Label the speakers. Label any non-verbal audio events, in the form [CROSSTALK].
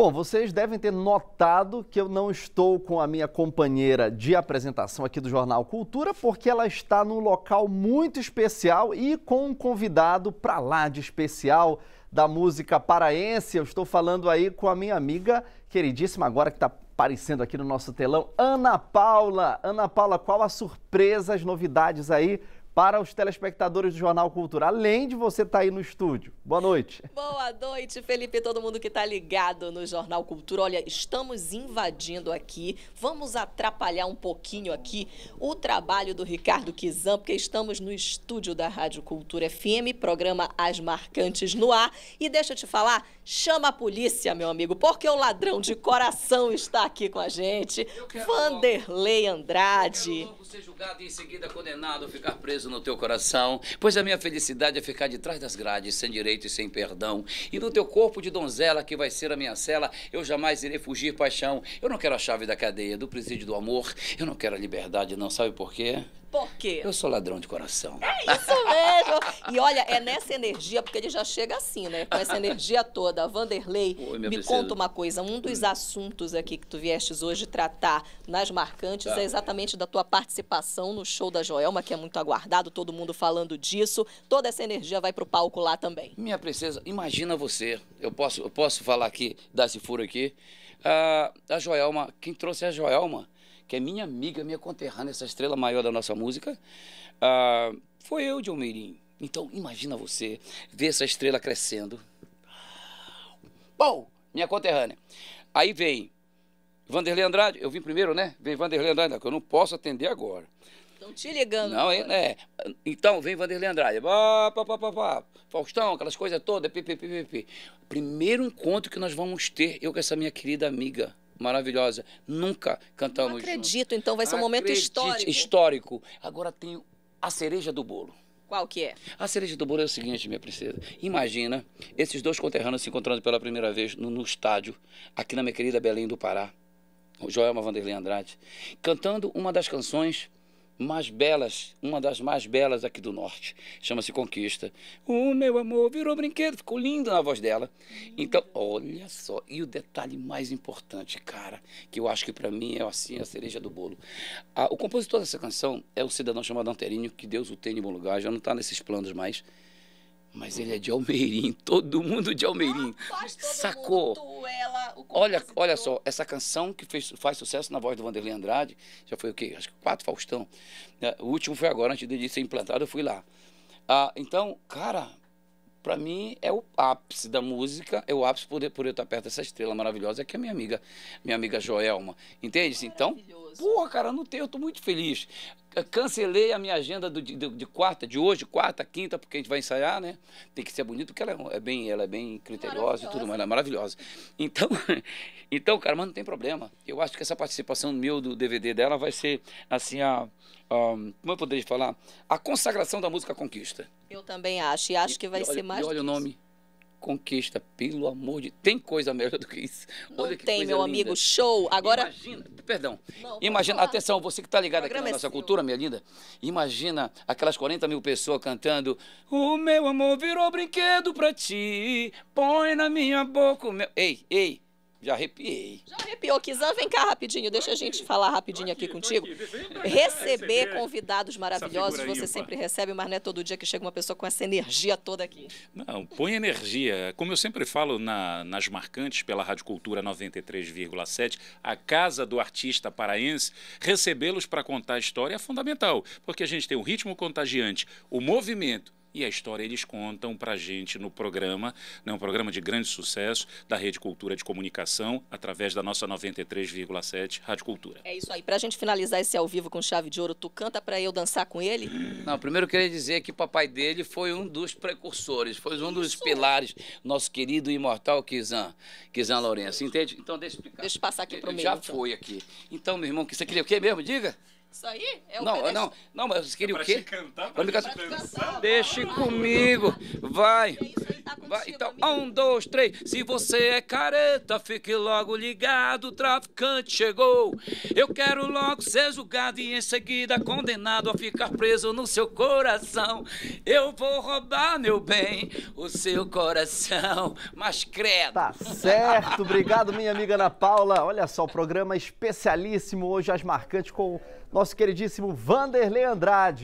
Speaker 1: Bom, vocês devem ter notado que eu não estou com a minha companheira de apresentação aqui do Jornal Cultura, porque ela está num local muito especial e com um convidado para lá de especial da música paraense. Eu estou falando aí com a minha amiga queridíssima, agora que está aparecendo aqui no nosso telão, Ana Paula. Ana Paula, qual a surpresa, as novidades aí para os telespectadores do Jornal Cultura, além de você estar tá aí no estúdio. Boa noite. Boa noite, Felipe, todo mundo que está ligado no Jornal Cultura. Olha, estamos invadindo aqui, vamos atrapalhar um pouquinho aqui o trabalho do Ricardo Kizan, porque estamos no estúdio da Rádio Cultura FM, programa As Marcantes no ar. E deixa eu te falar, chama a polícia, meu amigo, porque o ladrão de coração está aqui com a gente, Vanderlei Andrade. Eu quero
Speaker 2: logo ser julgado e em seguida condenado a ficar preso peso no teu coração, pois a minha felicidade é ficar de trás das grades, sem direito e sem perdão. E no teu corpo de donzela, que vai ser a minha cela, eu jamais irei fugir, paixão. Eu não quero a chave da cadeia, do presídio do amor, eu não quero a liberdade, não. Sabe por quê? Por quê? Eu sou ladrão de coração. É
Speaker 1: isso mesmo. e olha, é nessa energia, porque ele já chega assim, né? Com essa energia toda. Vanderlei, Oi,
Speaker 2: me conta uma
Speaker 1: coisa. Um dos hum. assuntos aqui que tu viestes hoje tratar nas marcantes tá. é exatamente da tua participação no show da Joelma, que é muito aguardado, todo mundo falando disso. Toda essa energia vai pro palco lá também.
Speaker 2: Minha princesa, imagina você. Eu posso, eu posso falar aqui, dar esse furo aqui. Ah, a Joelma, quem trouxe a Joelma que é minha amiga, minha conterrânea, essa estrela maior da nossa música, ah, foi eu, John Meirinho. Então, imagina você ver essa estrela crescendo. Bom, minha conterrânea. Aí vem Vanderlei Andrade, eu vim primeiro, né? Vem Vanderlei Andrade, que eu não posso atender agora.
Speaker 1: Estão te ligando. Não, é,
Speaker 2: é, Então, vem Vanderlei Andrade. Pá, pá, pá, pá, Faustão, aquelas coisas todas. Pi, pi, pi, pi, Primeiro encontro que nós vamos ter, eu com essa minha querida amiga maravilhosa. Nunca cantamos Não
Speaker 1: acredito, juntos. então vai ser um momento histórico.
Speaker 2: Histórico. Agora tem a cereja do bolo. Qual que é? A cereja do bolo é o seguinte, minha princesa. Imagina esses dois conterrâneos se encontrando pela primeira vez no, no estádio, aqui na minha querida Belém do Pará, o Joelma Vanderlei Andrade, cantando uma das canções mais belas, uma das mais belas aqui do norte. Chama-se Conquista. O meu amor virou brinquedo, ficou lindo na voz dela. Então, olha só, e o detalhe mais importante, cara, que eu acho que para mim é assim a cereja do bolo. Ah, o compositor dessa canção é um cidadão chamado Anterinho que Deus o tenha em bom lugar, já não está nesses planos mais. Mas ele é de Almeirim, [LAUGHS] todo mundo de Almeirim. Ah, Sacou? Mundo, ela, olha, olha só, essa canção que fez, faz sucesso na voz do Vanderlei Andrade, já foi o quê? Acho que quatro Faustão. Né? O último foi agora, antes de ser implantado, eu fui lá. Ah, então, cara, para mim é o ápice da música, é o ápice poder, poder estar perto dessa estrela maravilhosa que é minha amiga, minha amiga Joelma. Entende? Assim, então, porra, cara, não tem, eu tô muito feliz cancelei a minha agenda do, de, de, quarta, de hoje, quarta, quinta, porque a gente vai ensaiar, né? Tem que ser bonito, porque ela é, é bem, ela é bem criteriosa e tudo mais, ela é maravilhosa. Então, [LAUGHS] então, cara, mas não tem problema. Eu acho que essa participação meu do DVD dela vai ser, assim, a, a como eu poderia falar? A consagração da música conquista.
Speaker 1: Eu também acho, e acho que vai e, ser olha, mais. E olha
Speaker 2: o nome conquista, pelo amor de Tem coisa melhor do que isso. Não Olha que tem, meu linda. amigo, show. Agora. Imagina, perdão. Não, imagina, atenção, você que está ligado aqui na nossa seu. cultura, minha linda, imagina aquelas 40 mil pessoas cantando: O meu amor virou brinquedo pra ti, põe na minha boca o meu. Ei, ei, já arrepiei. Já arrepiou, Kizan? Vem cá rapidinho, deixa a gente falar rapidinho aqui, aqui, contigo. Aqui.
Speaker 1: Receber convidados maravilhosos, você sempre recebe, mas não é todo dia que chega uma pessoa com essa energia toda aqui.
Speaker 2: Não, põe energia. Como eu sempre falo na, nas marcantes pela Rádio Cultura 93,7, a casa do artista paraense, recebê-los para contar a história é fundamental, porque a gente tem o um ritmo contagiante, o movimento, e a história eles contam para gente no programa, né, um programa de grande sucesso da Rede Cultura de Comunicação, através da nossa 93,7 Rádio Cultura.
Speaker 1: É isso aí. Para a gente finalizar esse ao vivo com chave de ouro, tu canta para eu dançar com ele?
Speaker 2: Não, primeiro eu queria dizer que o papai dele foi um dos precursores, foi um dos isso. pilares, nosso querido imortal Kizan, Kizan Lourenço, entende? Então deixa eu explicar. Deixa eu passar aqui para o meu. Já então. foi aqui. Então, meu irmão, que você queria o quê mesmo? Diga.
Speaker 1: Isso aí é o Não, pedestre. não,
Speaker 2: não, mas queria é o quê? Cantar, pra cantar,
Speaker 1: assim. Deixe
Speaker 2: comigo, vai. Vai, então, um, dois, três. Se você é careta, fique logo ligado. O traficante chegou. Eu quero logo ser julgado e em seguida condenado a ficar preso no seu coração. Eu vou roubar, meu bem, o seu coração. Mas credo. Tá
Speaker 1: certo. Obrigado, minha amiga Ana Paula. Olha só, o programa é especialíssimo hoje, as marcantes, com nosso queridíssimo Vanderlei Andrade.